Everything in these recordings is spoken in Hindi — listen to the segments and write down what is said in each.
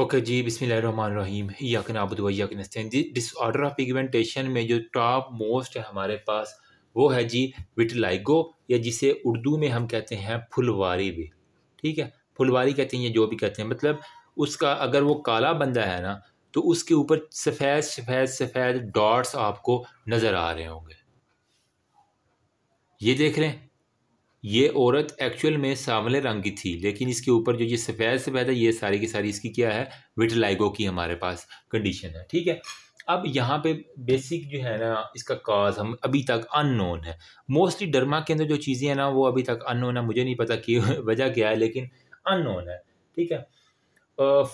ओके जी बिस्मिल बिसमीम यकन अबदवैक नस्तीन जी डिसऑर्डर ऑफ पिगमेंटेशन में जो टॉप मोस्ट है हमारे पास वो है जी विटलाइगो या जिसे उर्दू में हम कहते हैं फुलवारी भी ठीक है फुलवारी कहते हैं या जो भी कहते हैं मतलब उसका अगर वो काला बंदा है ना तो उसके ऊपर सफ़ेद सफ़ेद सफ़ेद डॉट्स आपको नज़र आ रहे होंगे ये देख रहे हैं ये औरत एक्चुअल में सांवले रंग की थी लेकिन इसके ऊपर जो ये सफ़ेद सफ़ेद है ये सारी की सारी इसकी क्या है विटलाइगो की हमारे पास कंडीशन है ठीक है अब यहाँ पे बेसिक जो है ना इसका काज हम अभी तक अननोन है मोस्टली डरमा के अंदर जो चीज़ें हैं ना वो अभी तक अननोन है मुझे नहीं पता कि वजह क्या है लेकिन अननोन है ठीक है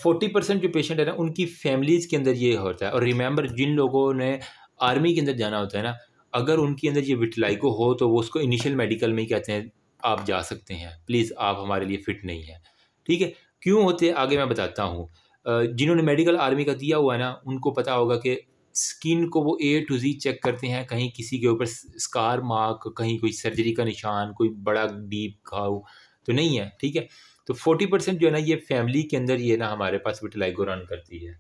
फोर्टी परसेंट जो पेशेंट है ना उनकी फैमिलीज़ के अंदर ये होता है और रिमेंबर जिन लोगों ने आर्मी के अंदर जाना होता है ना अगर उनके अंदर ये विटलाइको हो तो वो उसको इनिशियल मेडिकल में ही कहते हैं आप जा सकते हैं प्लीज़ आप हमारे लिए फ़िट नहीं हैं ठीक है क्यों होते आगे मैं बताता हूँ जिन्होंने मेडिकल आर्मी का दिया हुआ है ना उनको पता होगा कि स्किन को वो ए टू जी चेक करते हैं कहीं किसी के ऊपर स्कार मार्क कहीं कोई सर्जरी का निशान कोई बड़ा डीप घाव तो नहीं है ठीक है तो फोर्टी परसेंट जो है ना ये फैमिली के अंदर ये ना हमारे पास विटलाइगो रन करती है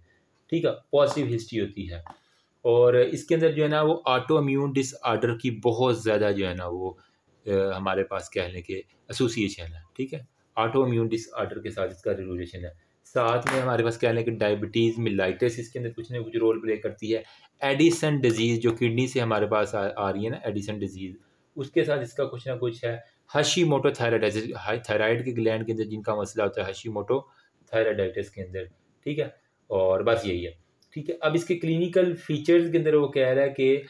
ठीक है पॉजिटिव हिस्ट्री होती है और इसके अंदर जो है ना वो ऑटो इम्यून डिसऑर्डर की बहुत ज़्यादा जो है ना वो आ, हमारे पास कह लें कि एसोसिएशन है ठीक है ऑटो इम्यून डिसऑर्डर के साथ इसका रिलेशन है साथ में हमारे पास कह लें कि डायबिटीज़ मिलाइटिस इसके अंदर कुछ ना कुछ रोल प्ले करती है एडिसन डिजीज़ जो किडनी से हमारे पास आ, आ रही है ना एडिसन डिजीज़ उसके साथ इसका कुछ ना कुछ है हशी मोटो थायराइडाइटिस थायराइड के ग्लैंड के अंदर जिनका मसला होता है हशी मोटो थायराइडाइटिस के अंदर ठीक है और बस यही है ठीक है अब इसके क्लिनिकल फीचर्स के अंदर वो कह रहा है कि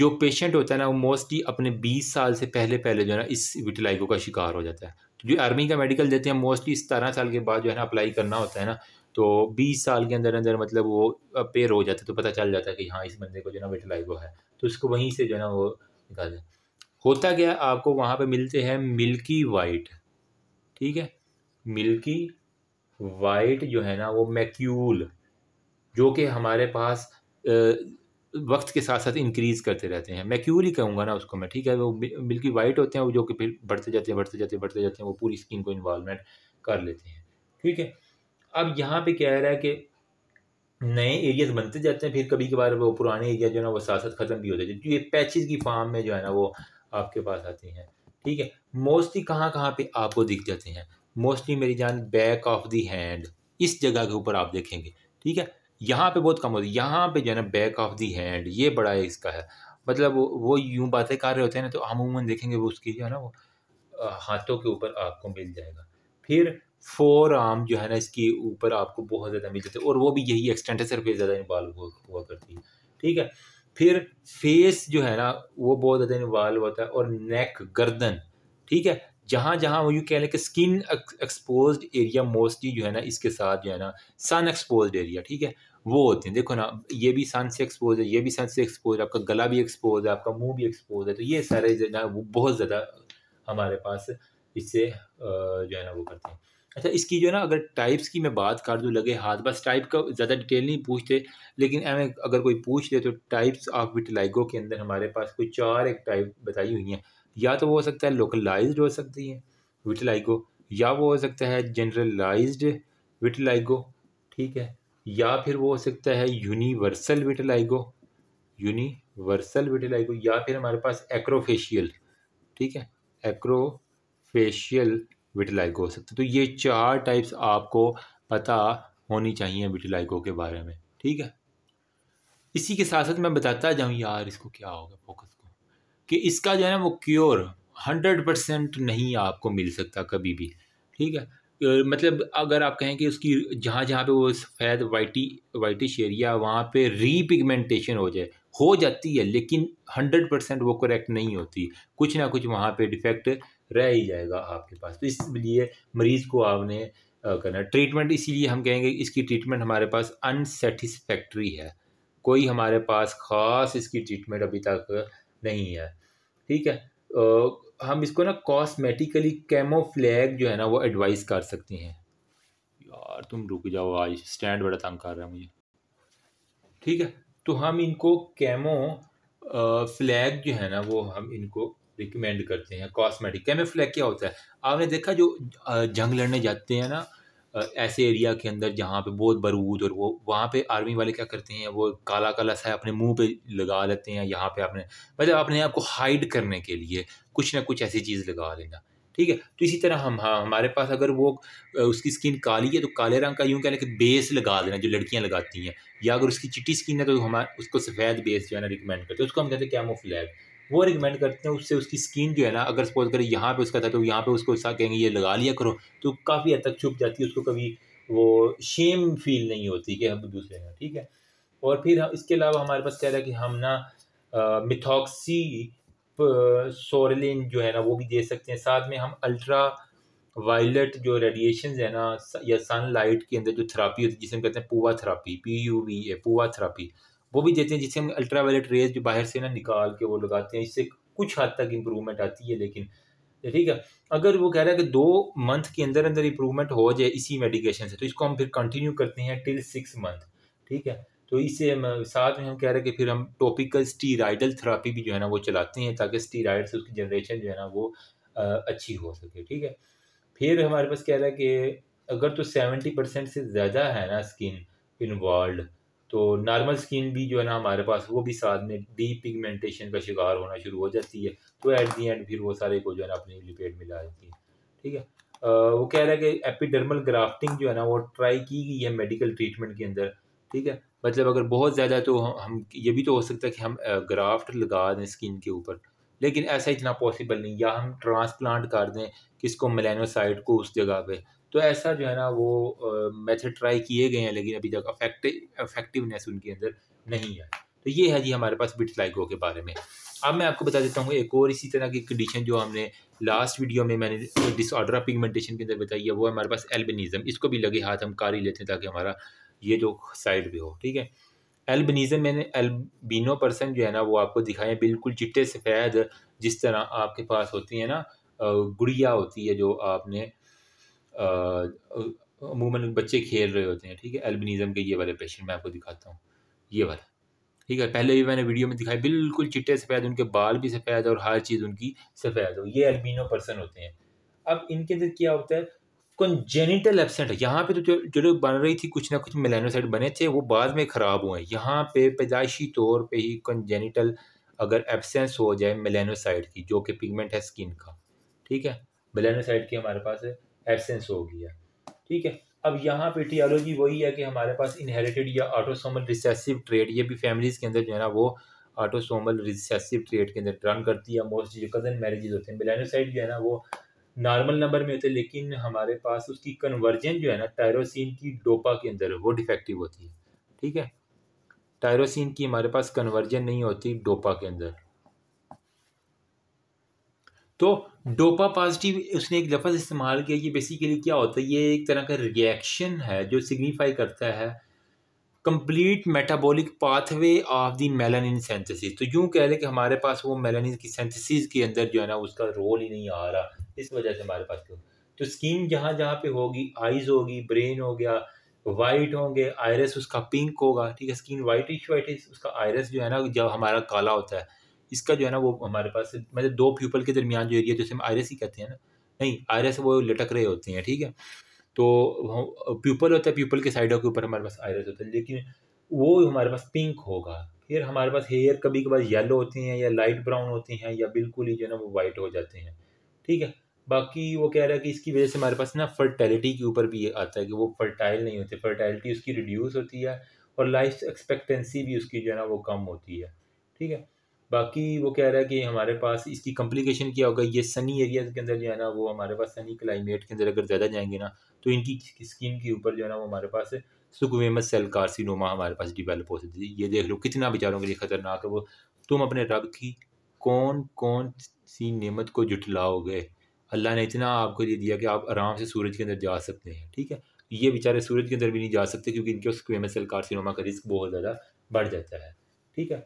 जो पेशेंट होता है ना वो मोस्टली अपने 20 साल से पहले पहले जो है ना इस विटिलाइको का शिकार हो जाता है तो जो आर्मी का मेडिकल देते हैं मोस्टली सतारह साल के बाद जो है ना अप्लाई करना होता है ना तो 20 साल के अंदर अंदर मतलब वो पेयर हो जाता है तो पता चल जाता है कि हाँ इस बंदे को जो है ना विटिलाइको है तो उसको वहीं से जो है ना वो निकाल होता क्या आपको वहाँ पर मिलते हैं मिल्की वाइट ठीक है मिल्की वाइट जो है ना वो मैक्यूल जो कि हमारे पास वक्त के साथ साथ इंक्रीज़ करते रहते हैं मैं क्यूरी कहूँगा ना उसको मैं ठीक है वो बिल्कुल वाइट होते हैं वो जो कि फिर बढ़ते जाते हैं बढ़ते जाते हैं बढ़ते जाते हैं वो पूरी स्किन को इन्वॉलमेंट कर लेते हैं ठीक है अब यहाँ पे कह रहा है कि नए एरियाज बनते जाते हैं फिर कभी कभार वो पुराने एरिया जो है ना वो साथ साथ ख़त्म भी होते जाते ये पैचेज की फार्म में जो है ना वो आपके पास आते हैं ठीक है मोस्टली कहाँ कहाँ पे आपको दिख जाते हैं मोस्टली मेरी जान बैक ऑफ दी हैंड इस जगह के ऊपर आप देखेंगे ठीक है यहाँ पे बहुत कम होती है यहाँ पे जो है ना बैक ऑफ दी हैंड ये बड़ा है इसका है मतलब वो, वो यूँ बातें कर रहे होते हैं ना तो अमूमन देखेंगे वो उसकी जो है ना वो हाथों के ऊपर आपको मिल जाएगा फिर फोर आर्म जो है ना इसके ऊपर आपको बहुत ज़्यादा मिल जाते हैं और वो भी यही एक्सटेंट है सिर्फ ज़्यादा इन्वाल्व हुआ करती है ठीक है फिर फेस जो है ना वो बहुत ज़्यादा इन्वॉल्व होता है और नेक गर्दन ठीक है जहाँ जहाँ वो यूँ कह लें कि स्किन एक्सपोज एरिया मोस्टली जो है ना इसके साथ जो है ना सन एक्सपोज एरिया ठीक है वो होते हैं देखो ना ये भी सन से एक्सपोज है ये भी सन से एक्सपोज है आपका गला भी एक्सपोज है आपका मुंह भी एक्सपोज है तो ये सारे जो है ना वो बहुत ज़्यादा हमारे पास इससे जो है ना वो करते हैं अच्छा इसकी जो है ना अगर टाइप्स की मैं बात कर दूँ लगे हाथ बस टाइप का ज़्यादा डिटेल नहीं पूछते लेकिन अगर कोई पूछ ले तो टाइप्स ऑफ विटलाइगो के अंदर हमारे पास कोई चार एक टाइप बताई हुई हैं या तो वो हो सकता है लोकलाइज्ड हो सकती है विटलाइगो या वो हो सकता है जनरलाइज्ड विटलाइगो ठीक है या फिर वो हो सकता है यूनिवर्सल विटलाइगो यूनिवर्सल विटलाइगो या फिर हमारे पास एक्रोफेशियल ठीक है एक्रोफेशियल विटलाइगो हो सकता है तो ये चार टाइप्स आपको पता होनी चाहिए विटलाइगो के बारे में ठीक है इसी के साथ साथ मैं बताता जाऊँ यार इसको क्या होगा फोकस कि इसका जो है ना वो क्योर हंड्रेड परसेंट नहीं आपको मिल सकता कभी भी ठीक है मतलब अगर आप कहें कि उसकी जहाँ जहाँ पे वो सफ़ेद वाइटी वाइटिश एरिया वहाँ पे रीपिगमेंटेशन हो जाए हो जाती है लेकिन हंड्रेड परसेंट वो करेक्ट नहीं होती कुछ ना कुछ वहाँ पे डिफेक्ट रह ही जाएगा आपके पास तो इसलिए मरीज़ को आपने करना ट्रीटमेंट इसीलिए हम कहेंगे इसकी ट्रीटमेंट हमारे पास अनसेटिस्फैक्ट्री है कोई हमारे पास ख़ास इसकी ट्रीटमेंट अभी तक नहीं है ठीक है आ, हम इसको ना कॉस्मेटिकली कैमो फ्लैग जो है ना वो एडवाइस कर सकती हैं यार तुम रुक जाओ आज स्टैंड बड़ा तंग कर रहा है मुझे ठीक है तो हम इनको कैमो फ्लैग जो है ना वो हम इनको रिकमेंड करते हैं कॉस्मेटिक कैमो फ्लैग क्या होता है आपने देखा जो जंग लड़ने जाते हैं ना ऐसे एरिया के अंदर जहाँ पे बहुत बरूद और वो वहाँ पे आर्मी वाले क्या करते हैं वो काला काला सा अपने मुंह पे लगा लेते हैं यहाँ पे आपने मतलब अपने आप को हाइड करने के लिए कुछ ना कुछ ऐसी चीज़ लगा लेना ठीक है तो इसी तरह हम हाँ हमारे पास अगर वो उसकी स्किन काली है तो काले रंग का यूँ कहना कि बेस लगा देना जो लड़कियाँ लगाती हैं या अगर उसकी चिट्टी स्किन है तो हमारे उसको सफ़ेद बेस जो है ना रिकमेंड करते हैं उसको हम कहते हैं कैमोफ्लैग वो रिकमेंड करते हैं उससे उसकी स्किन जो है ना अगर सपोज करें यहाँ पे उसका था तो यहाँ पे उसको ऐसा कहेंगे ये लगा लिया करो तो काफ़ी हद तक छुप जाती है उसको कभी वो शेम फील नहीं होती कि हम दूसरे हैं ठीक है और फिर इसके अलावा हमारे पास कह रहा है कि हम ना मिथॉक्सी सोरेलिन जो है ना वो भी दे सकते हैं साथ में हम अल्ट्रा वायलट जो रेडिएशन है ना या सनलाइट के अंदर जो थेरापी होती है जिसे हम कहते हैं PUVA therapy P U V A PUVA therapy वो भी देते हैं जिससे हम अल्ट्रावायलेट रेज जो बाहर से ना निकाल के वो लगाते हैं इससे कुछ हद तक इम्प्रूवमेंट आती है लेकिन ठीक है अगर वो कह रहा है कि दो मंथ के अंदर अंदर इम्प्रूवमेंट हो जाए इसी मेडिकेशन से तो इसको हम फिर कंटिन्यू करते हैं टिल सिक्स मंथ ठीक है तो इसे हम साथ में हम कह रहे हैं कि फिर हम टॉपिकल स्टीराइडल थेरापी भी जो है ना वो चलाते हैं ताकि स्टीराइड से उसकी जनरेशन जो है ना वो आ, अच्छी हो सके ठीक है फिर हमारे पास कह रहा है कि अगर तो सेवेंटी परसेंट से ज़्यादा है ना स्किन इन्वॉल्व तो नॉर्मल स्किन भी जो है ना हमारे पास वो भी साथ में डी पिगमेंटेशन का शिकार होना शुरू हो जाती है तो एट दी एंड फिर वो सारे को जो है ना अपनी लिपेट में ला देती है ठीक है वो कह रहा है कि एपिडर्मल ग्राफ्टिंग जो है ना वो ट्राई की गई है मेडिकल ट्रीटमेंट के अंदर ठीक है मतलब अगर बहुत ज़्यादा तो हम, हम ये भी तो हो सकता है कि हम ग्राफ्ट लगा दें स्किन के ऊपर लेकिन ऐसा इतना पॉसिबल नहीं या हम ट्रांसप्लांट कर दें किसको मेलानोसाइट को उस जगह पे तो ऐसा जो है ना वो मेथड ट्राई किए गए हैं लेकिन अभी तक अफेक्टिवनेस उनके अंदर नहीं है तो ये है जी हमारे पास बिट लाइगो के बारे में अब मैं आपको बता देता हूँ एक और इसी तरह की कंडीशन जो हमने लास्ट वीडियो में मैंने डिसऑर्डर ऑफ पिगमेंटेशन के अंदर बताई है वो हमारे पास एल्बनिज़म इसको भी लगे हाथ हम कार ही लेते हैं ताकि हमारा ये जो साइड पे हो ठीक है एल्बनिज़म मैंने एल्बिनो पर्सन जो है ना वो आपको दिखाए बिल्कुल चिट्टे सफ़ेद जिस तरह आपके पास होती है ना गुड़िया होती है जो आपने अमूमन बच्चे खेल रहे होते हैं ठीक है एल्बिनिज्म के ये वाले पेशेंट मैं आपको दिखाता हूँ ये वाला ठीक है पहले भी मैंने वीडियो में दिखाई बिल्कुल चिट्टे सफ़ेद उनके बाल भी सफ़ेद और हर चीज़ उनकी सफ़ेद हो ये एल्बिनो पर्सन होते हैं अब इनके अंदर क्या होता है कंजेनिटल एबसेंट है यहाँ पे तो जो जो बन रही थी कुछ ना कुछ मेलानोसाइट बने थे वो बाद में ख़राब हुए हैं यहाँ पे पैदाइशी तौर पे ही कंजेनिटल अगर एबसेंस हो जाए मेलानोसाइट की जो कि पिगमेंट है स्किन का ठीक है मेलानोसाइट की हमारे पास है एबसेंस हो गया ठीक है अब यहाँ पे टीआलोजी वही है कि हमारे पास इनहेरिटेड या ऑटोसोमल रिसेसिव ट्रेड ये भी फैमिलीज़ के अंदर जो है ना वो ऑटोसोमल रिसेसिव ट्रेड के अंदर रन करती है मोस्ट जो कज़न मैरिजेज होते हैं मिलानोसाइड जो है ना वो नॉर्मल नंबर में होते हैं लेकिन हमारे पास उसकी कन्वर्जन जो है ना टायरोसिन की डोपा के अंदर वो डिफेक्टिव होती है ठीक है टायरोसिन की हमारे पास कन्वर्जन नहीं होती डोपा के अंदर तो डोपा पॉजिटिव उसने एक लफ्ज़ इस्तेमाल किया ये बेसिकली क्या होता है ये एक तरह का रिएक्शन है जो सिग्निफाई करता है complete metabolic pathway of the melanin synthesis तो यूँ कह लें कि हमारे पास वो मेलानिन की सेंथेसिस के अंदर जो है ना उसका रोल ही नहीं आ रहा इस वजह से हमारे पास क्यों तो स्किन जहाँ जहाँ पे होगी आइज़ होगी ब्रेन हो गया वाइट होंगे आयरस उसका पिंक होगा ठीक है स्किन वाइटिश वाइटिश उसका आयरस जो है ना जब हमारा काला होता है इसका जो है ना वो हमारे पास मतलब दो प्यूपल के दरमियान जो एरिया जैसे हम आयरस ही कहते हैं ना नहीं आयरस वो लटक रहे होते हैं ठीक है तो प्यूपल होता है प्यूपल के साइडों के ऊपर हमारे पास आयरस होता है लेकिन वो हमारे पास पिंक होगा फिर हमारे पास हेयर कभी कभार येलो होते हैं या लाइट ब्राउन होते हैं या बिल्कुल ही जो है ना वो वाइट हो जाते हैं ठीक है बाकी वो कह रहा है कि इसकी वजह से हमारे पास ना फर्टैलिटी के ऊपर भी आता है कि वो फर्टाइल नहीं होते फर्टाइलिटी उसकी रिड्यूस होती है और लाइफ एक्सपेक्टेंसी भी उसकी जो है ना वो कम होती है ठीक है बाकी वो कह रहा है कि हमारे पास इसकी कम्प्लिकेशन क्या होगा ये सनी एरियाज़ के अंदर जो है ना वो हमारे पास सनी क्लाइमेट के अंदर अगर ज़्यादा जाएंगे ना तो इनकी स्किन के ऊपर जो है ना वो हमारे पास सुकवेमस सेल कार्सिनोमा हमारे पास डिवेलप हो सकती है ये देख लो कितना बेचारों के लिए ख़तरनाक है वो तुम अपने रब की कौन कौन सी नियमत को जुटलाओगे अल्लाह ने इतना आपको दे दिया कि आप आराम से सूरज के अंदर जा सकते हैं ठीक है ये बेचारे सूरज के अंदर भी नहीं जा सकते क्योंकि इनके उस सेल कार्सिनोमा का रिस्क बहुत ज़्यादा बढ़ जाता है ठीक है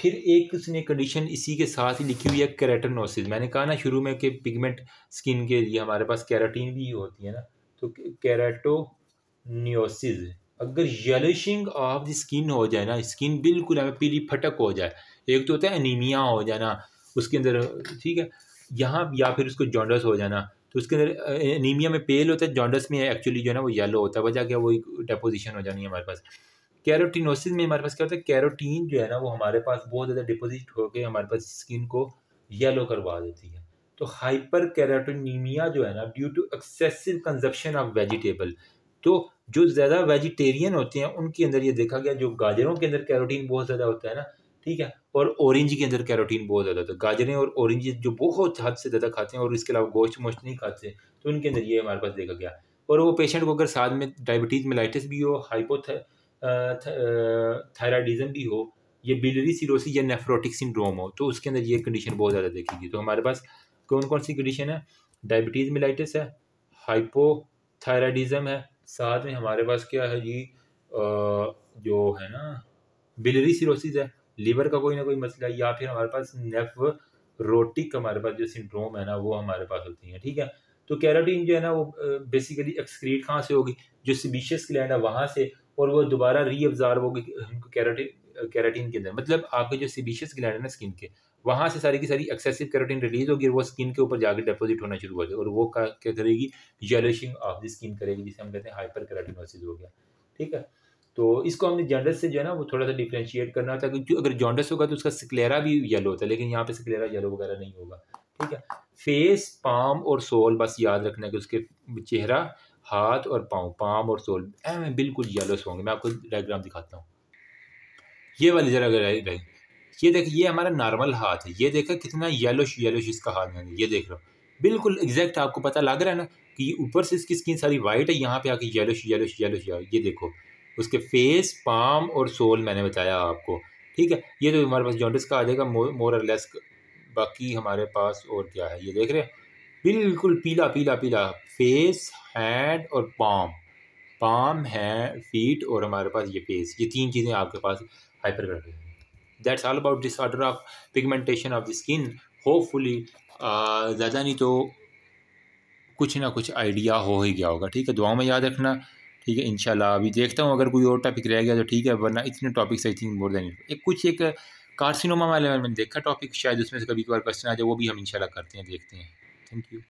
फिर एक उसने कंडीशन इसी के साथ ही लिखी हुई है कैरेटोनोसिस मैंने कहा ना शुरू में कि पिगमेंट स्किन के लिए हमारे पास कैराटीन भी होती है ना तो कैरेटोनियोसिस अगर येलिशिंग ऑफ द स्किन हो जाए ना स्किन बिल्कुल हमें पीली फटक हो जाए एक तो होता है एनीमिया हो जाना उसके अंदर ठीक है यहाँ या फिर उसको जॉन्डस हो जाना तो उसके अंदर एनीमिया में पेल होता है जॉन्डस में एक्चुअली जो है ना वो येलो होता है वजह क्या वो डेपोजिशन हो जानी है हमारे पास कैरोटीनोसिस में हमारे पास क्या होता है कैरोटीन जो है ना वो हमारे पास बहुत ज़्यादा डिपोजिट होकर हमारे पास स्किन को येलो करवा देती है तो हाइपर कैरेटोनीमिया जो है ना due to excessive consumption of vegetable तो जो ज़्यादा वेजिटेरियन होते हैं उनके अंदर ये देखा गया जो गाजरों के अंदर कैरोटीन बहुत ज़्यादा होता है ना ठीक है और ऑरेंज के अंदर कैरोटीन बहुत ज़्यादा होता है गाजरें और ऑरेंज जो बहुत हद से ज़्यादा खाते हैं और इसके अलावा गोश्त मोश्त नहीं खाते तो उनके अंदर ये हमारे पास देखा गया और वो पेशेंट को अगर साथ में डायबिटीज़ मेलाइटिस भी हो हाइपोथ थायराइडिज्म भी हो ये बिलरी सीरोसिस या नेफ्रोटिक सिंड्रोम हो तो उसके अंदर ये कंडीशन बहुत ज़्यादा देखेगी तो हमारे पास कौन कौन सी कंडीशन है डायबिटीज़ मिलाइटिस है हाइपोथायराइडिज्म है साथ में हमारे पास क्या है जी जो है ना बिलरी सिरोसिस है लीवर का कोई ना कोई मसला या फिर हमारे पास नेफ्रोटिक हमारे पास जो सिंड्रोम है ना वो हमारे पास होती है ठीक है तो कैराटीन जो है ना वो बेसिकली एक्सक्रीट कहाँ से होगी जो सिबिशियस ग्लैंड है वहाँ से और वो दोबारा री ऑब्जार्व होगी कैरेटिन कैरेटिन के अंदर मतलब आपके जो सीबीशियस ग्लैंड है ना स्किन के वहाँ से सारी की सारी एक्सेसिव कैरोटीन रिलीज होगी और वो स्किन के ऊपर जाकर डिपोजिट होना शुरू हो जाएगा और वो क्या करेगी येलोशिंग ऑफ द स्किन करेगी जिसे हम कहते हैं हाइपर कैराटिनोसिस हो गया ठीक है तो इसको हमने जॉन्डस से जो है ना वो थोड़ा सा डिफ्रेंशिएट करना था क्योंकि अगर जॉन्डस होगा तो उसका सिक्लेरा भी येलो होता है लेकिन यहाँ पे सिक्लेरा येलो वगैरह नहीं होगा ठीक है फेस पाम और सोल बस याद रखना है कि उसके चेहरा हाथ और पाँव पाम और सोल एम बिल्कुल येलोस होंगे मैं आपको डायग्राम दिखाता हूँ ये वाली ज़रा रही ये देख ये हमारा नॉर्मल हाथ है ये देखा कितना येलोश येलोश इसका हाथ है ये देख रहा हूँ बिल्कुल एग्जैक्ट आपको पता लग रहा है ना कि ऊपर से इसकी स्किन सारी वाइट है यहाँ पे आके येलो येलोश येलो ये देखो उसके फेस पाम और सोल मैंने बताया आपको ठीक है ये तो हमारे पास जॉन्डिस का आ जाएगा मोर और लेस बाकी हमारे पास और क्या है ये देख रहे हैं बिल्कुल पीला पीला पीला फेस हैंड और पाम पाम है फीट और हमारे पास ये फेस ये तीन चीज़ें आपके पास हाइपर कर that's all about order of pigmentation of the skin hopefully ज़्यादा नहीं तो कुछ ना कुछ आइडिया हो ही गया होगा ठीक है दुआओं में याद रखना ठीक है इंशाल्लाह अभी देखता हूँ अगर कोई और टॉपिक रह गया तो ठीक है वरना इतने topics I think more than एक कुछ एक कार्सिनोमा वाले मैंने देखा टॉपिक शायद उसमें से कभी कभार क्वेश्चन आ जाए वो भी हम इंशाल्लाह करते हैं देखते हैं Thank you.